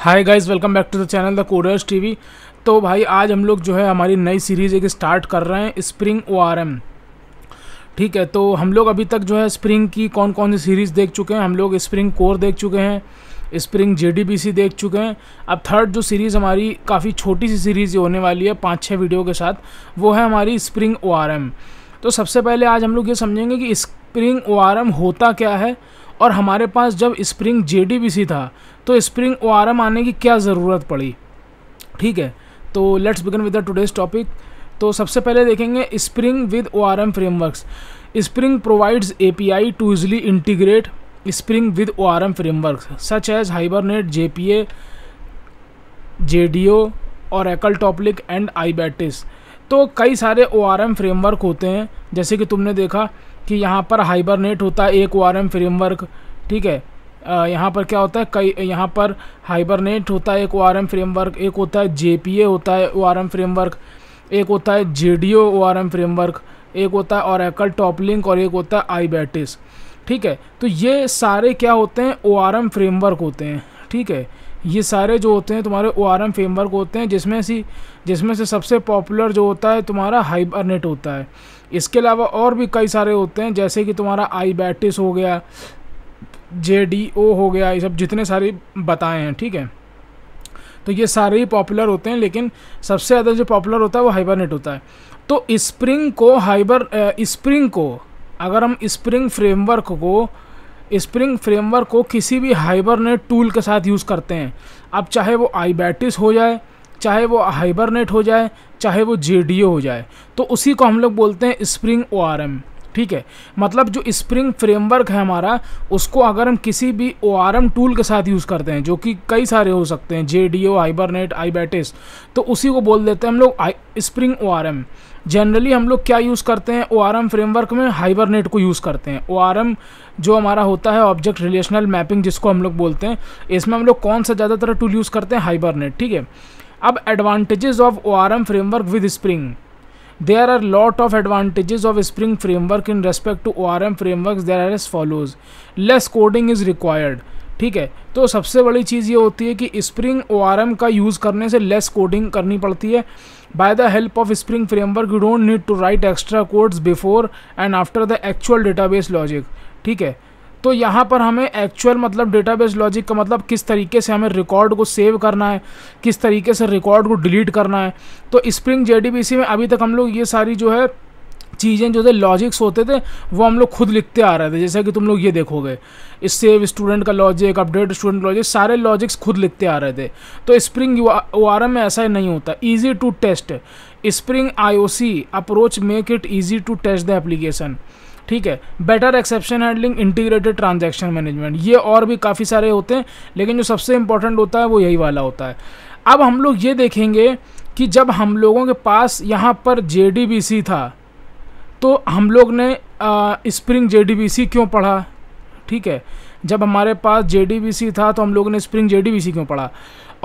hi guys welcome back to the channel the coders TV तो भाई आज हम लोग जो है हमारी नई सीरीज़ एक स्टार्ट कर रहे हैं स्प्रिंग ओआरएम ठीक है तो हम लोग अभी तक जो है स्प्रिंग की कौन कौन सी सीरीज़ देख चुके हैं हम लोग स्प्रिंग कोर देख चुके हैं स्प्रिंग जे देख चुके हैं अब थर्ड जो सीरीज़ हमारी काफ़ी छोटी सी सीरीज़ होने वाली है पाँच छः वीडियो के साथ वो है हमारी स्प्रिंग ओ तो सबसे पहले आज हम लोग ये समझेंगे कि स्प्रिंग ओ होता क्या है और हमारे पास जब स्प्रिंग जे था तो स्प्रिंग ओ आने की क्या ज़रूरत पड़ी ठीक है तो let's begin with the today's topic तो सबसे पहले देखेंगे Spring with O R M framework Spring provides A P I to easily integrate Spring with O R M framework such as Hibernate J P A J D O और एकल टॉपलिक and I बैटिस तो कई सारे ओ R M framework होते हैं जैसे कि तुमने देखा कि यहाँ पर हाइबरनेट होता है एक ओ फ्रेमवर्क ठीक है यहाँ पर क्या होता है कई यहाँ पर हाइबरनेट होता है एक ओ फ्रेमवर्क एक होता है जे होता है ओ फ्रेमवर्क एक होता है जे डी फ्रेमवर्क एक होता है और टॉपलिंक और एक होता है आई बैटिस ठीक है तो ये सारे क्या होते हैं ओ फ्रेमवर्क होते हैं ठीक है ये सारे जो होते हैं तुम्हारे ओ आर एम फ्रेमवर्क होते हैं जिसमें सी जिसमें से सबसे पॉपुलर जो होता है तुम्हारा हाइबरनेट होता है इसके अलावा और भी कई सारे होते हैं जैसे कि तुम्हारा आई बैटिस हो गया जे डी ओ हो गया ये सब जितने सारे बताए हैं ठीक है तो ये सारे ही पॉपुलर होते हैं लेकिन सबसे ज़्यादा जो पॉपुलर होता है वो हाइबरनेट होता है तो स्प्रिंग को हाइबर स्प्रिंग को अगर हम स्प्रिंग फ्रेमवर्क को स्प्रिंग फ्रेमवर्क को किसी भी हाइबरनेट टूल के साथ यूज़ करते हैं अब चाहे वो आई बैटिस हो जाए चाहे वो हाइबरनेट हो जाए चाहे वो जे हो जाए तो उसी को हम लोग बोलते हैं स्प्रिंग ओ ठीक है मतलब जो स्प्रिंग फ्रेमवर्क है हमारा उसको अगर हम किसी भी ओ टूल के साथ यूज़ करते हैं जो कि कई सारे हो सकते हैं जे डी ओ हाइबरनेट आईबैटिस तो उसी को बोल देते हैं हम लोग स्प्रिंग ओ जनरली हम लोग क्या यूज़ करते हैं ओ फ्रेमवर्क में हाइबरनेट को यूज़ करते हैं ओ जो हमारा होता है ऑब्जेक्ट रिलेशनल मैपिंग जिसको हम लोग बोलते हैं इसमें हम लोग कौन सा ज़्यादातर टूल यूज़ करते हैं हाइबरनेट ठीक है अब advantages of O R M framework with Spring there are lot of advantages of Spring framework in respect to O R M framework there are as follows less coding is required ठीक है तो सबसे बड़ी चीज़ ये होती है कि Spring O R M का यूज़ करने से लेस कोडिंग करनी पड़ती है by the help of Spring framework you don't need to write extra codes before and after the actual database logic ठीक है तो यहाँ पर हमें एक्चुअल मतलब डेटाबेस लॉजिक का मतलब किस तरीके से हमें रिकॉर्ड को सेव करना है किस तरीके से रिकॉर्ड को डिलीट करना है तो स्प्रिंग जे में अभी तक हम लोग ये सारी जो है चीज़ें जो थे लॉजिक्स होते थे वो हम लोग खुद लिखते आ रहे थे जैसा कि तुम लोग ये देखोगे इस सेव स्टूडेंट का लॉजिक अपडेट स्टूडेंट लॉजिक सारे लॉजिक्स खुद लिखते आ रहे थे तो स्प्रिंग ओ आर एम में ऐसा ही नहीं होता easy to test Spring I approach make it easy to test the application ठीक है better exception handling integrated transaction management ये और भी काफ़ी सारे होते हैं लेकिन जो सबसे इंपॉर्टेंट होता है वो यही वाला होता है अब हम लोग ये देखेंगे कि जब हम लोगों के पास यहाँ पर जे था तो हम लोग ने स्प्रिंग जे क्यों पढ़ा ठीक है जब हमारे पास जे था तो हम लोगों ने स्प्रिंग जे क्यों पढ़ा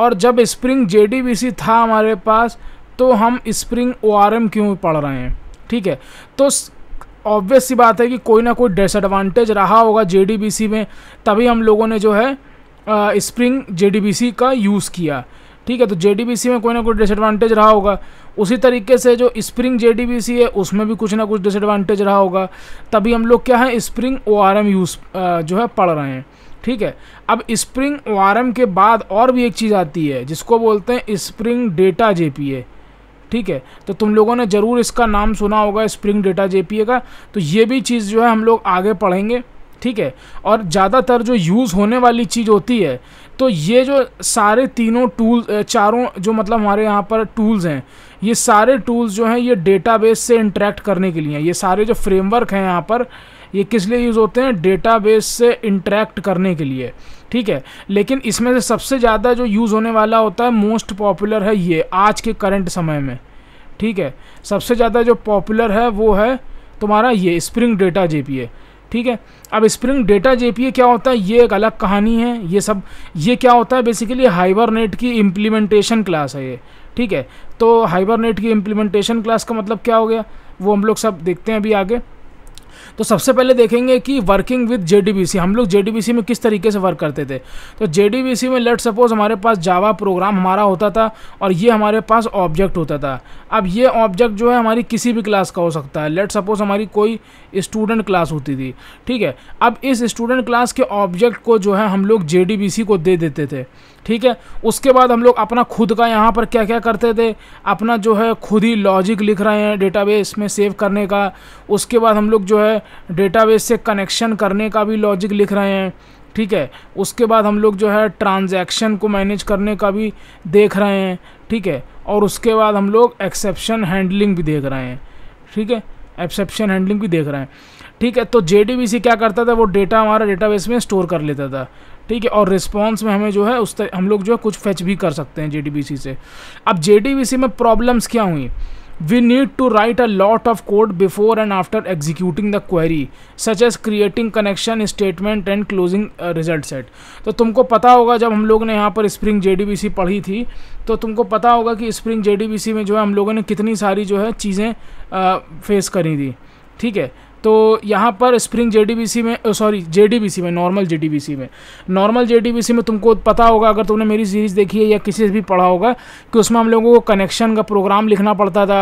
और जब स्प्रिंग जे था हमारे पास तो हम स्प्रिंग ओ क्यों पढ़ रहे हैं ठीक है तो ऑब्वियस सी बात है कि कोई ना कोई डिसएडवांटेज रहा होगा जे में तभी हम लोगों ने जो है स्प्रिंग जे का यूज़ किया ठीक है तो जे में कोई ना कोई डिसएडवांटेज रहा होगा उसी तरीके से जो स्प्रिंग जे है उसमें भी कुछ ना कुछ डिसएडवांटेज रहा होगा तभी हम लोग क्या है स्प्रिंग ओ यूज़ जो है पढ़ रहे हैं ठीक है अब स्प्रिंग ओ के बाद और भी एक चीज़ आती है जिसको बोलते हैं स्प्रिंग डेटा जे है ठीक है तो तुम लोगों ने ज़रूर इसका नाम सुना होगा स्प्रिंग डेटा जे का तो ये भी चीज़ जो है हम लोग आगे पढ़ेंगे ठीक है और ज़्यादातर जो यूज़ होने वाली चीज़ होती है तो ये जो सारे तीनों टूल चारों जो मतलब हमारे यहाँ पर टूल्स हैं ये सारे टूल्स जो हैं ये डेटाबेस से इंटरेक्ट करने के लिए हैं ये सारे जो फ्रेमवर्क हैं यहाँ पर ये किस लिए यूज़ होते हैं डेटाबेस से इंटरेक्ट करने के लिए ठीक है लेकिन इसमें से सबसे ज़्यादा जो यूज़ होने वाला होता है मोस्ट पॉपुलर है ये आज के करंट समय में ठीक है सबसे ज़्यादा जो पॉपुलर है वो है तुम्हारा ये स्प्रिंग डेटा जे ठीक है अब स्प्रिंग डेटा जे क्या होता है ये एक अलग कहानी है ये सब ये क्या होता है बेसिकली हाइबरनेट की इम्प्लीमेंटेशन क्लास है ये ठीक है तो हाइबरनेट की इम्प्लीमेंटेशन क्लास का मतलब क्या हो गया वो हम लोग सब देखते हैं अभी आगे तो सबसे पहले देखेंगे कि वर्किंग विद जे हम लोग जे में किस तरीके से वर्क करते थे तो जे में लेट सपोज हमारे पास जावा प्रोग्राम हमारा होता था और ये हमारे पास ऑब्जेक्ट होता था अब ये ऑब्जेक्ट जो है हमारी किसी भी क्लास का हो सकता है लेट सपोज हमारी कोई स्टूडेंट क्लास होती थी ठीक है अब इस स्टूडेंट क्लास के ऑब्जेक्ट को जो है हम लोग जे को दे देते थे ठीक है उसके बाद हम लोग अपना खुद का यहाँ पर क्या क्या करते थे अपना जो है खुद ही लॉजिक लिख रहे हैं डेटाबेस में सेव करने का उसके बाद हम लोग जो है डेटाबेस से कनेक्शन करने का भी लॉजिक लिख रहे हैं ठीक है उसके बाद हम लोग जो है ट्रांजैक्शन को मैनेज करने का भी देख रहे हैं ठीक है और उसके बाद हम लोग एक्सेप्शन हैंडलिंग भी देख रहे हैं ठीक है एक्सेप्शन हैंडलिंग भी देख रहे हैं ठीक है तो जे क्या करता था वो डेटा हमारा डेटाबेस में स्टोर कर लेता था ठीक है और रिस्पॉन्स में हमें जो है उस हम लोग जो है कुछ फैच भी कर सकते हैं जे से अब जे में प्रॉब्लम्स क्या हुई we need to write a lot of code before and after executing the query such as creating connection statement and closing result set तो तुमको पता होगा जब हम लोग ने यहाँ पर स्प्रिंग जे पढ़ी थी तो तुमको पता होगा कि स्प्रिंग जे में जो है हम लोगों ने कितनी सारी जो है चीज़ें फेस uh, करी थी ठीक है तो यहाँ पर स्प्रिंग जे में सॉरी जे में नॉर्मल जे में नॉर्मल जे में तुमको पता होगा अगर तुमने मेरी सीरीज़ देखी है या किसी से भी पढ़ा होगा कि उसमें हम लोगों को कनेक्शन का प्रोग्राम लिखना पड़ता था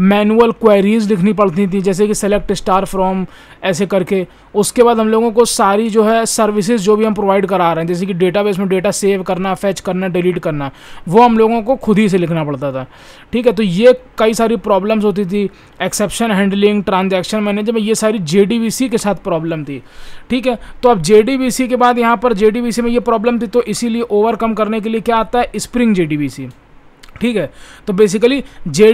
मैनुअल क्वेरीज लिखनी पड़ती थी जैसे कि सेलेक्ट स्टार फ्रॉम ऐसे करके उसके बाद हम लोगों को सारी जो है सर्विसेज जो भी हम प्रोवाइड करा रहे हैं जैसे कि डेटाबेस में डेटा सेव करना फैच करना डिलीट करना वो हम लोगों को खुद ही से लिखना पड़ता था ठीक है तो ये कई सारी प्रॉब्लम्स होती थी एक्सेप्शन हैंडलिंग ट्रांजेक्शन मैनेजमेंट ये सारी जे के साथ प्रॉब्लम थी ठीक है तो अब जे के बाद यहाँ पर जे में ये प्रॉब्लम थी तो इसीलिए ओवरकम करने के लिए क्या आता है स्प्रिंग जे ठीक है तो बेसिकली जे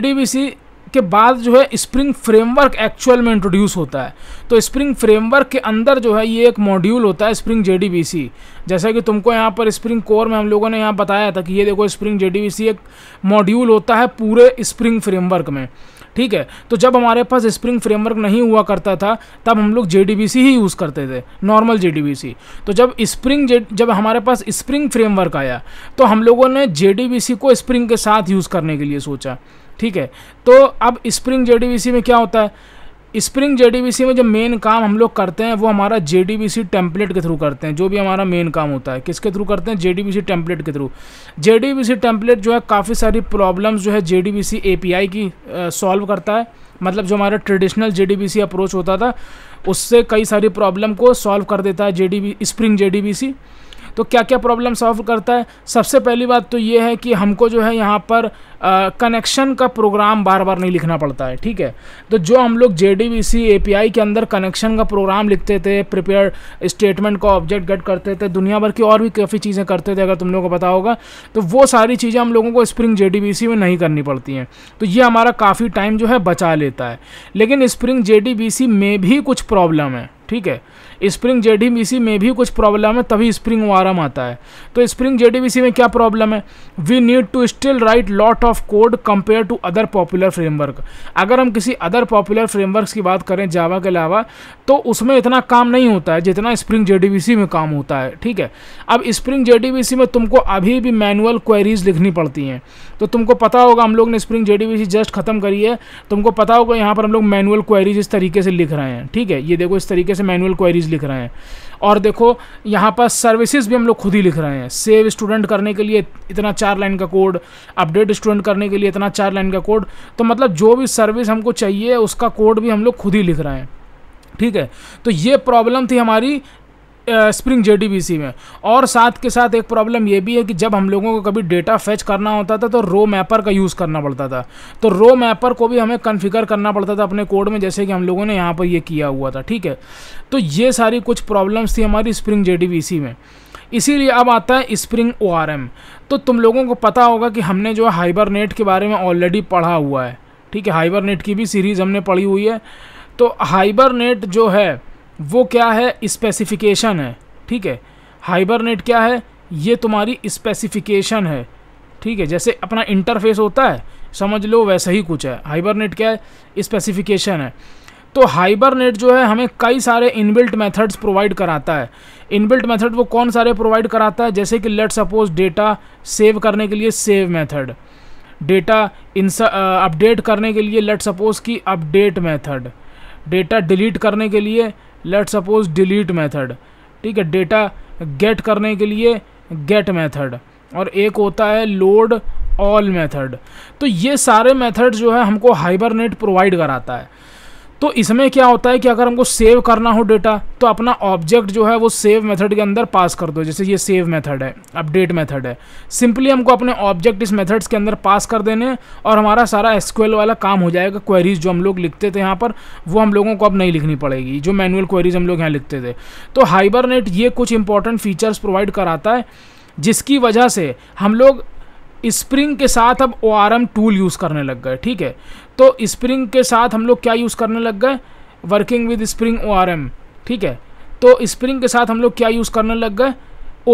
के बाद जो है स्प्रिंग फ्रेमवर्क एक्चुअल में इंट्रोड्यूस होता है तो स्प्रिंग फ्रेमवर्क के अंदर जो है ये एक मॉड्यूल होता है स्प्रिंग जे जैसा कि तुमको यहाँ पर स्प्रिंग कोर में हम लोगों ने यहाँ बताया था कि ये देखो स्प्रिंग जे एक मॉड्यूल होता है पूरे स्प्रिंग फ्रेमवर्क में ठीक है तो जब हमारे पास स्प्रिंग फ्रेमवर्क नहीं हुआ करता था तब हम लोग जे ही यूज़ करते थे नॉर्मल जे तो जब स्प्रिंग जब हमारे पास स्प्रिंग फ्रेमवर्क आया तो हम लोगों ने जे को स्प्रिंग के साथ यूज़ करने के लिए सोचा ठीक है तो अब स्प्रिंग जे में क्या होता है स्प्रिंग जे में जो मेन काम हम लोग करते हैं वो हमारा जे टेम्पलेट के थ्रू करते हैं जो भी हमारा मेन काम होता है किसके थ्रू करते हैं जेडीबीसी टेम्पलेट के थ्रू जेडीबीसी टेम्पलेट जो है काफ़ी सारी प्रॉब्लम्स जो है जेडीबीसी एपीआई की सॉल्व करता है मतलब जो हमारा ट्रेडिशनल जेडीबीसी अप्रोच होता था उससे कई सारी प्रॉब्लम को सॉल्व कर देता है जेडीबी स्प्रिंग जेडीबीसी तो क्या क्या प्रॉब्लम सॉल्व करता है सबसे पहली बात तो ये है कि हमको जो है यहाँ पर कनेक्शन का प्रोग्राम बार बार नहीं लिखना पड़ता है ठीक है तो जो हम लोग जे डी के अंदर कनेक्शन का प्रोग्राम लिखते थे प्रिपेयर स्टेटमेंट का ऑब्जेक्ट गेट करते थे दुनिया भर की और भी काफ़ी चीज़ें करते थे अगर तुम लोगों को पता होगा तो वो सारी चीज़ें हम लोगों को स्प्रिंग जे में नहीं करनी पड़ती हैं तो ये हमारा काफ़ी टाइम जो है बचा लेता है लेकिन स्प्रिंग जे में भी कुछ प्रॉब्लम है ठीक है स्प्रिंग जे में भी कुछ प्रॉब्लम है तभी स्प्रिंग वारम आता है तो स्प्रिंग जे में क्या प्रॉब्लम है we need to still write lot of code compare to other popular framework अगर हम किसी अदर पॉपुलर फ्रेमवर्क की बात करें जावा के अलावा तो उसमें इतना काम नहीं होता है जितना स्प्रिंग जे में काम होता है ठीक है अब स्प्रिंग जे में तुमको अभी भी मैनुअल क्वेरीज लिखनी पड़ती हैं तो तुमको पता होगा हम लोग ने स्प्रिंग जे जस्ट खत्म करी है तुमको पता होगा यहाँ पर हम लोग मैनुअल क्वेरीज इस तरीके से लिख रहे हैं ठीक है ये देखो इस तरीके से मैनुअल क्वेरीज चीज़ लिख रहे हैं और देखो यहाँ पर सर्विसेज भी हम लोग खुद ही लिख रहे हैं सेव स्टूडेंट करने के लिए इतना चार लाइन का कोड अपडेट स्टूडेंट करने के लिए इतना चार लाइन का कोड तो मतलब जो भी सर्विस हमको चाहिए उसका कोड भी हम लोग खुद ही लिख रहे हैं ठीक है तो ये प्रॉब्लम थी हमारी स्प्रिंग जे में और साथ के साथ एक प्रॉब्लम ये भी है कि जब हम लोगों को कभी डेटा फेच करना होता था तो रो मैपर का यूज़ करना पड़ता था तो रो मैपर को भी हमें कन्फिगर करना पड़ता था अपने कोड में जैसे कि हम लोगों ने यहाँ पर ये किया हुआ था ठीक है तो ये सारी कुछ प्रॉब्लम्स थी हमारी स्प्रिंग जे में इसीलिए अब आता है स्प्रिंग ओ तो तुम लोगों को पता होगा कि हमने जो है हाइबरनेट के बारे में ऑलरेडी पढ़ा हुआ है ठीक है हाइबरनेट की भी सीरीज़ हमने पढ़ी हुई है तो हाइबरनेट जो है वो क्या है स्पेसिफिकेशन है ठीक है हाइबरनेट क्या है ये तुम्हारी स्पेसिफिकेशन है ठीक है जैसे अपना इंटरफेस होता है समझ लो वैसा ही कुछ है हाइबरनेट क्या है स्पेसिफिकेशन है तो हाइबरनेट जो है हमें कई सारे इनबिल्ट मेथड्स प्रोवाइड कराता है इनबिल्ट मेथड वो कौन सारे प्रोवाइड कराता है जैसे कि लेट सपोज डेटा सेव करने के लिए सेव मेथड डेटा अपडेट करने के लिए लेट सपोज की अपडेट मेथड डेटा डिलीट करने के लिए लेट सपोज डिलीट मेथड ठीक है डेटा गेट करने के लिए गेट मेथड और एक होता है लोड ऑल मेथड तो ये सारे मेथड जो है हमको हाइबरनेट प्रोवाइड कराता है तो इसमें क्या होता है कि अगर हमको सेव करना हो डेटा तो अपना ऑब्जेक्ट जो है वो सेव मेथड के अंदर पास कर दो जैसे ये सेव मेथड है अपडेट मेथड है सिंपली हमको अपने ऑब्जेक्ट इस मेथड्स के अंदर पास कर देने और हमारा सारा एसक्यूएल वाला काम हो जाएगा क्वेरीज जो हम लोग लिखते थे यहाँ पर वो हम लोगों को अब नहीं लिखनी पड़ेगी जो मैनुअल क्वेरीज हम लोग यहाँ लिखते थे तो हाइबरनेट ये कुछ इंपॉर्टेंट फीचर्स प्रोवाइड कराता है जिसकी वजह से हम लोग स्प्रिंग के साथ अब O R M tool use करने लग गए ठीक है तो स्प्रिंग के साथ हम लोग क्या यूज़ करने लग गए वर्किंग विद स्प्रिंग ओ ठीक है तो स्प्रिंग के साथ हम लोग क्या यूज़ करने लग गए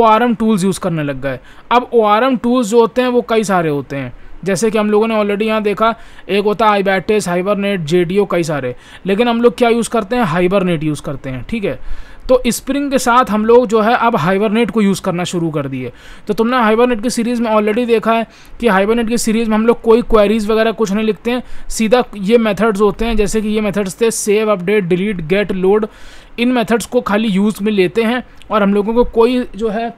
ओ टूल्स यूज़ करने लग गए अब ओ टूल्स जो होते हैं वो कई सारे होते हैं जैसे कि हम लोगों ने ऑलरेडी यहाँ देखा एक होता है आईबैटेस हाइबरनेट जे कई सारे लेकिन हम लोग क्या यूज़ करते हैं हाइबरनेट यूज़ करते हैं ठीक है तो स्प्रिंग के साथ हम लोग जो है अब हाइबरनेट को यूज़ करना शुरू कर दिए तो तुमने हाइबरनेट की सीरीज़ में ऑलरेडी देखा है कि हाइबरनेट की सीरीज़ में हम लोग कोई क्वेरीज़ वगैरह कुछ नहीं लिखते हैं सीधा ये मेथड्स होते हैं जैसे कि ये मेथड्स थे save update delete get load इन मेथड्स को खाली यूज़ में लेते हैं और हम लोगों को कोई जो है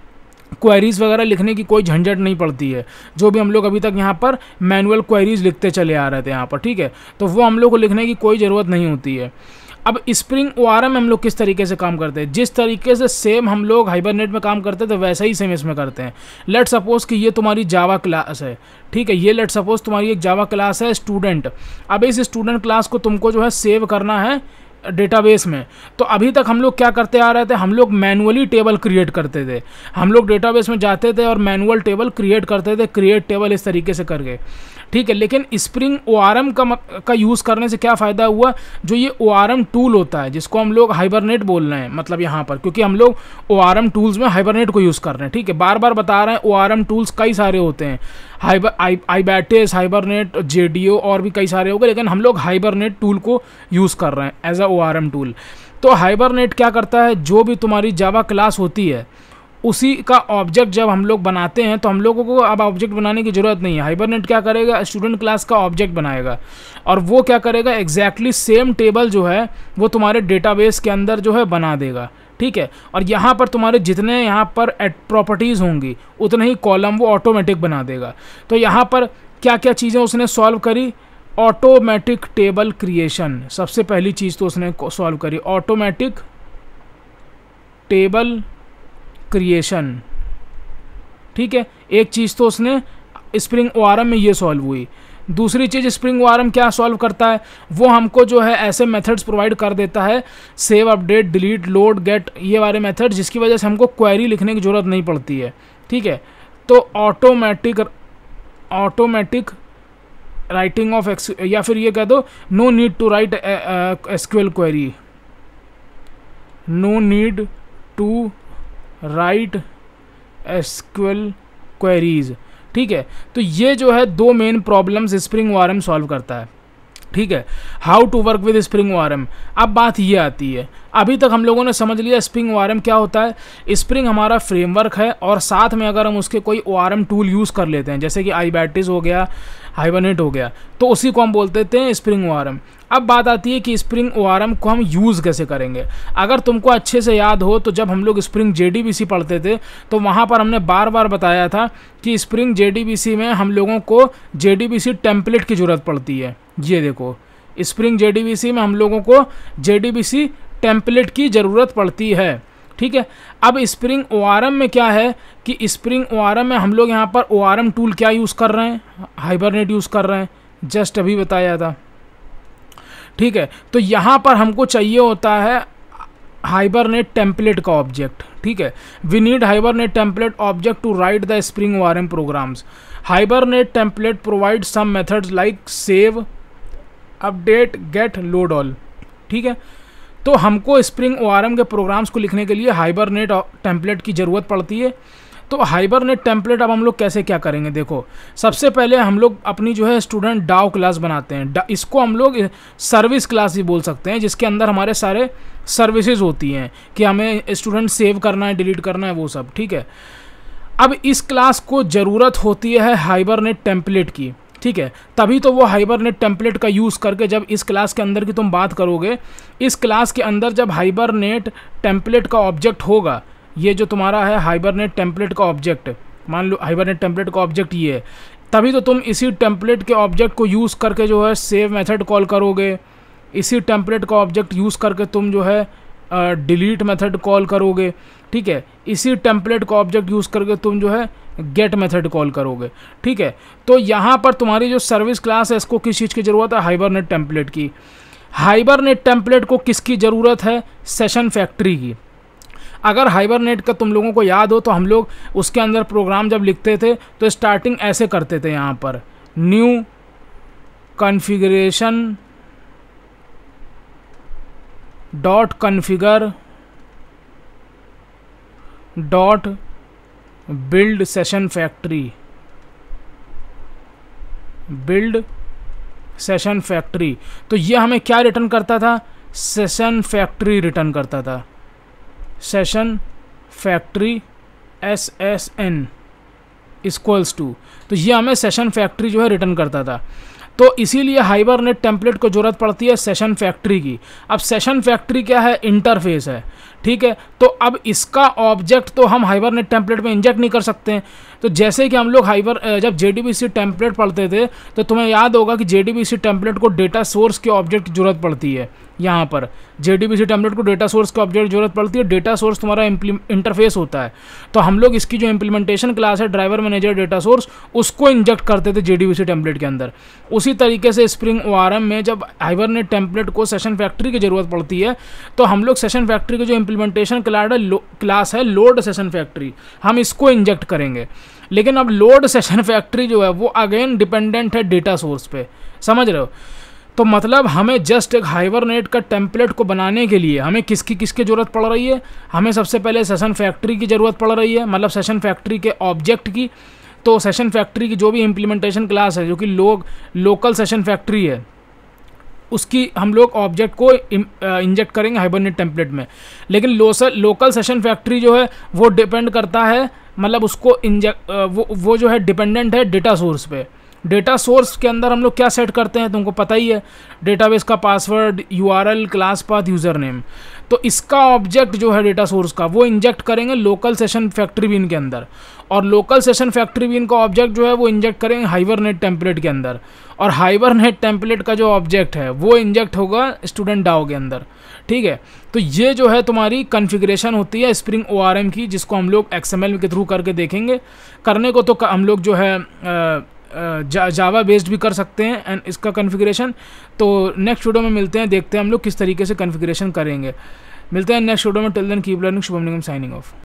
क्वेरीज़ वगैरह लिखने की कोई झंझट नहीं पड़ती है जो भी हम लोग अभी तक यहाँ पर मैनुअल क्वेरीज़ लिखते चले आ रहे थे यहाँ पर ठीक है तो वो हम लोग को लिखने की कोई ज़रूरत नहीं होती है अब स्प्रिंग ओ हम लोग किस तरीके से काम करते हैं जिस तरीके से सेम हम लोग हाइबरनेट में काम करते थे तो वैसा ही सेम इसमें करते हैं लेट सपोज़ कि ये तुम्हारी जावा क्लास है ठीक है ये लेट सपोज़ तुम्हारी एक जावा क्लास है स्टूडेंट अब इस स्टूडेंट क्लास को तुमको जो है सेव करना है डेटाबेस में तो अभी तक हम लोग क्या करते आ रहे थे हम लोग मैनुअली टेबल क्रिएट करते थे हम लोग डेटाबेस में जाते थे और मैनुअल टेबल क्रिएट करते थे क्रिएट टेबल इस तरीके से करके ठीक है लेकिन स्प्रिंग ओ का का यूज़ करने से क्या फ़ायदा हुआ जो ये ओ टूल होता है जिसको हम लोग हाइबरनेट बोल रहे हैं मतलब यहाँ पर क्योंकि हम लोग ओ टूल्स में हाइबरनेट को यूज़ कर रहे हैं ठीक है बार बार बता रहे हैं ओ टूल्स कई सारे होते हैं हाइबर आई आईबैटिस हाइबरनेट जे और भी कई सारे हो गए लेकिन हम लोग हाइबरनेट टूल को यूज़ कर रहे हैं एज अ ओ टूल तो हाइबरनेट क्या करता है जो भी तुम्हारी जावा क्लास होती है उसी का ऑब्जेक्ट जब हम लोग बनाते हैं तो हम लोगों को अब ऑब्जेक्ट बनाने की ज़रूरत नहीं है हाइबरनेट क्या करेगा स्टूडेंट क्लास का ऑब्जेक्ट बनाएगा और वो क्या करेगा एग्जैक्टली सेम टेबल जो है वो तुम्हारे डेटाबेस के अंदर जो है बना देगा ठीक है और यहाँ पर तुम्हारे जितने यहाँ पर एट प्रॉपर्टीज़ होंगी उतने ही कॉलम वो ऑटोमेटिक बना देगा तो यहाँ पर क्या क्या चीज़ें उसने सॉल्व करी ऑटोमेटिक टेबल क्रिएशन सबसे पहली चीज़ तो उसने सॉल्व करी ऑटोमेटिक टेबल क्रिएशन ठीक है एक चीज़ तो उसने स्प्रिंग ओ में ये सॉल्व हुई दूसरी चीज़ स्प्रिंग वारम क्या सॉल्व करता है वो हमको जो है ऐसे मेथड्स प्रोवाइड कर देता है save update delete load get ये वाले मेथड जिसकी वजह से हमको क्वेरी लिखने की ज़रूरत नहीं पड़ती है ठीक है तो automatic automatic writing of X या फिर ये कह दो no need to write SQL query no need to write SQL queries ठीक है तो ये जो है दो main problems Spring ORM solve करता है ठीक है how to work with Spring ORM अब बात ये आती है अभी तक हम लोगों ने समझ लिया स्प्रिंग वारम क्या होता है स्प्रिंग हमारा फ्रेमवर्क है और साथ में अगर हम उसके कोई ओ टूल यूज़ कर लेते हैं जैसे कि आई बैटरीज हो गया हाइबरनेट हो गया तो उसी को हम बोलते थे स्प्रिंग वारम अब बात आती है कि स्प्रिंग ओ को हम यूज़ कैसे करेंगे अगर तुमको अच्छे से याद हो तो जब हम लोग स्प्रिंग जे पढ़ते थे तो वहाँ पर हमने बार बार बताया था कि स्प्रिंग जे में हम लोगों को जे टेम्पलेट की ज़रूरत पड़ती है ये देखो स्प्रिंग जे में हम लोगों को जे टेम्पलेट की ज़रूरत पड़ती है ठीक है अब स्प्रिंग ओ में क्या है कि स्प्रिंग ओ में हम लोग यहाँ पर ओ टूल क्या यूज़ कर रहे हैं हाइबरनेट यूज़ कर रहे हैं जस्ट अभी बताया था ठीक है तो यहाँ पर हमको चाहिए होता है हाइबरनेट टेम्पलेट का ऑब्जेक्ट ठीक है we need Hibernate template object to write the Spring ORM programs Hibernate template provide some methods like save update get load all ठीक है तो हमको स्प्रिंग ओ के प्रोग्राम्स को लिखने के लिए हाइबरनेट टेम्पलेट की ज़रूरत पड़ती है तो हाइबरनेट टेम्पलेट अब हम लोग कैसे क्या करेंगे देखो सबसे पहले हम लोग अपनी जो है स्टूडेंट डाओ क्लास बनाते हैं इसको हम लोग सर्विस क्लास ही बोल सकते हैं जिसके अंदर हमारे सारे सर्विसेज होती हैं कि हमें स्टूडेंट सेव करना है डिलीट करना है वो सब ठीक है अब इस क्लास को ज़रूरत होती है हाइबरनेट टेम्पलेट की ठीक है तभी तो वो हाइबरनेट टेम्पलेट का यूज़ करके जब इस क्लास के अंदर की तुम बात करोगे इस क्लास के अंदर जब हाइबरनेट टेम्पलेट का ऑब्जेक्ट होगा ये जो तुम्हारा है हाइबरनेट टेम्पलेट का ऑब्जेक्ट मान लो हाइबरनेट टेम्पलेट का ऑब्जेक्ट ये है तभी तो तुम इसी टेम्पलेट के ऑब्जेक्ट को यूज़ करके जो है सेव मेथड कॉल करोगे इसी टेम्पलेट का ऑब्जेक्ट यूज़ करके तुम जो है डिलीट मेथड कॉल करोगे ठीक है इसी टेम्पलेट का ऑब्जेक्ट यूज़ करके तुम जो है गेट मेथड कॉल करोगे ठीक है तो यहाँ पर तुम्हारी जो सर्विस क्लास है इसको किस चीज़ की ज़रूरत है हाइबरनेट टेम्पलेट की हाइबरनेट टेम्पलेट को किसकी ज़रूरत है सेशन फैक्ट्री की अगर हाइबरनेट का तुम लोगों को याद हो तो हम लोग उसके अंदर प्रोग्राम जब लिखते थे तो स्टार्टिंग ऐसे करते थे यहाँ पर new configuration dot configure dot build session factory build session factory तो ये हमें क्या रिटर्न करता था सेशन फैक्ट्री रिटर्न करता था session factory S S N equals to तो ये हमें सेशन फैक्ट्री जो है रिटर्न करता था तो इसीलिए हाइबर नेट टेम्पलेट को ज़रूरत पड़ती है सेशन फैक्ट्री की अब सेशन फैक्ट्री क्या है इंटरफेस है ठीक है तो अब इसका ऑब्जेक्ट तो हम हाइबर नेट टेम्पलेट में इंजेक्ट नहीं कर सकते तो जैसे कि हम लोग हाइवर जब जे टेम्पलेट पढ़ते थे तो तुम्हें याद होगा कि जे टेम्पलेट को डेटा सोर्स के ऑब्जेक्ट की ज़रूरत पड़ती है यहाँ पर जे टेम्पलेट को डेटा सोर्स के ऑब्जेक्ट ज़रूरत पड़ती है डेटा सोर्स तुम्हारा इंटरफेस होता है तो हम लोग इसकी जो इम्प्लीमेंटेशन क्लास है ड्राइवर मैनेजर डेटा सोर्स उसको इंजेक्ट करते थे जे टेम्पलेट के अंदर उसी तरीके से स्प्रिंग ओ में जब हाइवर ने टेम्पलेट को सेशन फैक्ट्री की ज़रूरत पड़ती है तो हम लोग सेशन फैक्ट्री की जो इम्प्लीमेंटेशन क्लास है लोड सेशन फैक्ट्री हम इसको इंजेक्ट करेंगे लेकिन अब लोड सेशन फैक्ट्री जो है वो अगेन डिपेंडेंट है डेटा सोर्स पे समझ रहे हो तो मतलब हमें जस्ट एक हाइबरनेट का टेम्पलेट को बनाने के लिए हमें किसकी किसकी ज़रूरत पड़ रही है हमें सबसे पहले सेशन फैक्ट्री की ज़रूरत पड़ रही है मतलब सेशन फैक्ट्री के ऑब्जेक्ट की तो सेशन फैक्ट्री की जो भी इम्प्लीमेंटेशन क्लास है जो कि लोग लोकल सेशन फैक्ट्री है उसकी हम लोग ऑब्जेक्ट को इंजेक्ट करेंगे हाइबरनेट टेम्पलेट में लेकिन लोकल सेशन फैक्ट्री जो है वो डिपेंड करता है मतलब उसको इंजेक्ट वो वो जो है डिपेंडेंट है डेटा सोर्स पे डेटा सोर्स के अंदर हम लोग क्या सेट करते हैं तुमको पता ही है डेटाबेस का password URL class path user name तो इसका ऑब्जेक्ट जो है डेटा सोर्स का वो इंजेक्ट करेंगे लोकल सेशन फैक्ट्री बीन के अंदर और लोकल सेशन फैक्ट्री बिन का ऑब्जेक्ट जो है वो इंजेक्ट करेंगे नेट टेम्पलेट के अंदर और नेट टेम्पलेट का जो ऑब्जेक्ट है वो इंजेक्ट होगा स्टूडेंट डाओ के अंदर ठीक है तो ये जो है तुम्हारी कन्फिग्रेशन होती है स्प्रिंग ओ की जिसको हम लोग एक्स के थ्रू करके देखेंगे करने को तो हम लोग जो है जावा बेस्ड भी कर सकते हैं एंड इसका कन्फिग्रेशन तो नेक्स्ट वीडियो में मिलते हैं देखते हैं हम लोग किस तरीके से कन्फिग्रेशन करेंगे मिलते हैं नेक्स्ट वीडियो में till then keep learning Shubham Nigam signing of